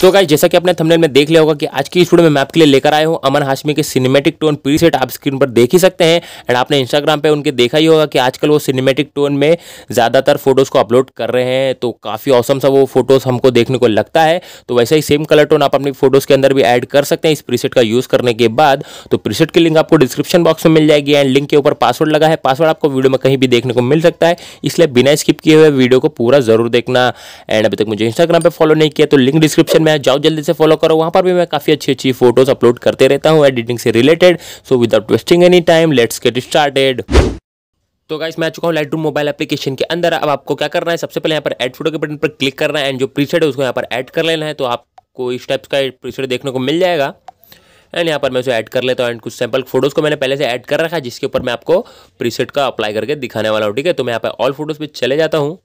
तो गाइज जैसा कि आपने थंबनेल में देख लिया होगा कि आज की इस वीडियो में मैं आपके लिए लेकर आया हूँ अमन हाशमी के सिनेमेटिक टोन प्रीसेट आप स्क्रीन पर देख ही सकते हैं एंड आपने इंस्टाग्राम पे उनके देखा ही होगा कि आजकल वो सिनेमेटिक टोन में ज़्यादातर फोटोज़ को अपलोड कर रहे हैं तो काफ़ी औसम सा वो फोटोज़ हमको देखने को लगता है तो वैसे ही सेम कलर टोन आप अपनी फोटोज़ के अंदर भी ऐड कर सकते हैं इस प्रीसेट का यूज़ करने के बाद तो प्रीसेट की लिंक आपको डिस्क्रिप्शन बॉक्स में मिल जाएगी एंड लिंक के ऊपर पासवर्ड लगा है पासवर्ड आपको वीडियो में कहीं भी देखने को मिल सकता है इसलिए बिना स्किप किए हुए वीडियो को पूरा ज़रूर देखना एंड अभी तक मुझे इंस्टाग्राम पर फॉलो नहीं किया तो लिंक डिस्क्रिप्शन में है जाओ जल्दी से फॉलो करो वहाँ पर भी मैं काफ़ी अच्छी अच्छी फोटोज़ अपलोड करते रहता हूँ एडिटिंग से related so without wasting any time let's get started तो गाइस मैं आ चुका हूँ लाइट मोबाइल एप्लीकेशन के अंदर अब आपको क्या करना है सबसे पहले यहाँ पर ऐड फोटो के बटन पर क्लिक करना है एंड जो प्रीसेट है उसको यहाँ पर ऐड कर लेना है तो आपको इस टाइप का प्रीसेट देखने को मिल जाएगा एंड यहाँ पर मैं उसे ऐड कर लेता हूँ एंड कुछ सैम्पल फोटोज़ को मैंने पहले से ऐड कर रखा है जिसके ऊपर मैं आपको प्रीसेट का अप्लाई करके दिखाने वाला हूँ ठीक है तो मैं यहाँ पर ऑल फोटोज़ पर चले जाता हूँ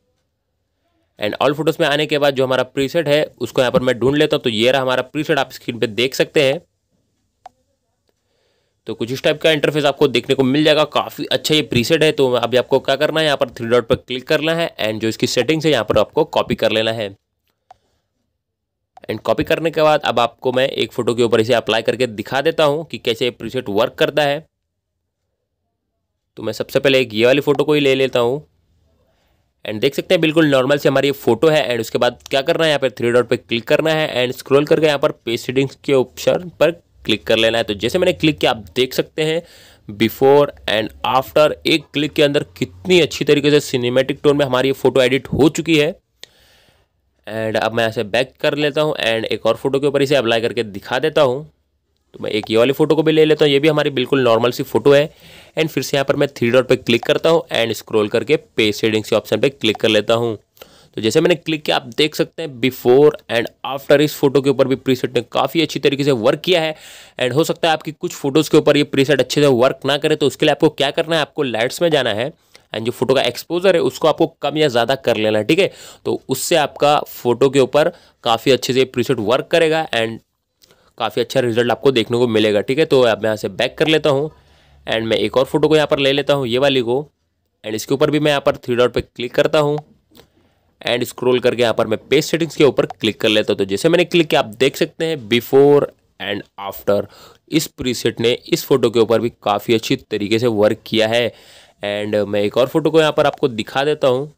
एंड ऑल फोटोज़ में आने के बाद जो हमारा प्रीसेट है उसको यहाँ पर मैं ढूंढ लेता हूँ तो ये रहा हमारा प्रीसेट आप स्क्रीन पे देख सकते हैं तो कुछ इस टाइप का इंटरफेस आपको देखने को मिल जाएगा काफ़ी अच्छा ये प्रीसेट है तो अभी आपको क्या करना है यहाँ पर थ्री डॉट पर क्लिक करना है एंड जो इसकी सेटिंग्स है यहाँ पर आपको कॉपी कर लेना है एंड कॉपी करने के बाद अब आपको मैं एक फ़ोटो के ऊपर इसे अप्लाई करके दिखा देता हूँ कि कैसे ये प्रीसेट वर्क करता है तो मैं सबसे पहले एक ये वाली फ़ोटो को ही ले लेता हूँ एंड देख सकते हैं बिल्कुल नॉर्मल से हमारी ये फोटो है एंड उसके बाद क्या करना है यहाँ पर थ्री डॉट पर क्लिक करना है एंड स्क्रोल करके यहाँ पर पेज सेटिंग्स के ऑप्शन पर क्लिक कर लेना है तो जैसे मैंने क्लिक किया आप देख सकते हैं बिफोर एंड आफ्टर एक क्लिक के अंदर कितनी अच्छी तरीके से सिनेमेटिक टोन में हमारी ये फोटो एडिट हो चुकी है एंड अब मैं ऐसे बैक कर लेता हूँ एंड एक और फोटो के ऊपर इसे अप्लाई करके दिखा देता हूँ तो मैं एक ये वाली फोटो को भी ले लेता हूँ ये भी हमारी बिल्कुल नॉर्मल सी फोटो है एंड फिर से यहाँ पर मैं थ्री डॉट पर क्लिक करता हूँ एंड स्क्रॉल करके पे सेडिंग से ऑप्शन पर क्लिक कर लेता हूँ तो जैसे मैंने क्लिक किया आप देख सकते हैं बिफोर एंड आफ्टर इस फोटो के ऊपर भी प्रीसेट ने काफ़ी अच्छी तरीके से वर्क किया है एंड हो सकता है आपकी कुछ फोटोज़ के ऊपर ये प्रीसेट अच्छे से वर्क ना करे तो उसके लिए आपको क्या करना है आपको लाइट्स में जाना है एंड जो फोटो का एक्सपोजर है उसको आपको कम या ज़्यादा कर लेना है ठीक है तो उससे आपका फोटो के ऊपर काफ़ी अच्छे से प्रीसेट वर्क करेगा एंड काफ़ी अच्छा रिजल्ट आपको देखने को मिलेगा ठीक है तो अब मैं यहाँ से बैक कर लेता हूँ एंड मैं एक और फोटो को यहाँ पर ले लेता हूँ ये वाली को एंड इसके ऊपर भी मैं यहाँ पर थ्री डॉट पर क्लिक करता हूँ एंड स्क्रोल करके यहाँ पर मैं पेज सेटिंग्स के ऊपर क्लिक कर लेता हूँ तो जैसे मैंने क्लिक किया आप देख सकते हैं बिफोर एंड आफ्टर इस प्रीसेट ने इस फोटो के ऊपर भी काफ़ी अच्छी तरीके से वर्क किया है एंड मैं एक और फोटो को यहाँ पर आपको दिखा देता हूँ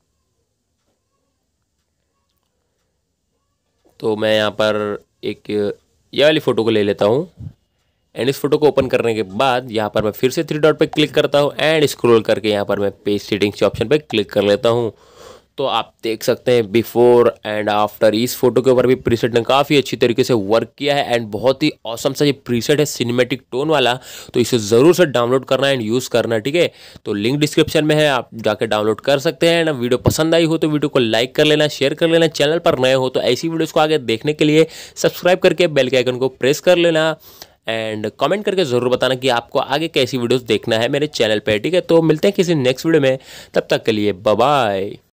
तो मैं यहाँ पर एक ये वाली फ़ोटो को ले लेता हूँ एंड इस फोटो को ओपन करने के बाद यहाँ पर मैं फिर से थ्री डॉट पर क्लिक करता हूँ एंड स्क्रोल करके यहाँ पर मैं पेज सीटिंग्स के ऑप्शन पर क्लिक कर लेता हूँ तो आप देख सकते हैं बिफोर एंड आफ्टर इस फोटो के ऊपर भी प्रीसेट ने काफ़ी अच्छी तरीके से वर्क किया है एंड बहुत ही औसम सा ये प्रीसेट है सिनेमेटिक टोन वाला तो इसे ज़रूर से डाउनलोड करना एंड यूज़ करना ठीक है तो लिंक डिस्क्रिप्शन में है आप जाके डाउनलोड कर सकते हैं एंड वीडियो पसंद आई हो तो वीडियो को लाइक कर लेना शेयर कर लेना चैनल पर नए हो तो ऐसी वीडियोज़ को आगे देखने के लिए सब्सक्राइब करके बेल के आइकन को प्रेस कर लेना एंड कमेंट करके ज़रूर बताना कि आपको आगे कैसी वीडियोस देखना है मेरे चैनल पे ठीक है तो मिलते हैं किसी नेक्स्ट वीडियो में तब तक के लिए बाय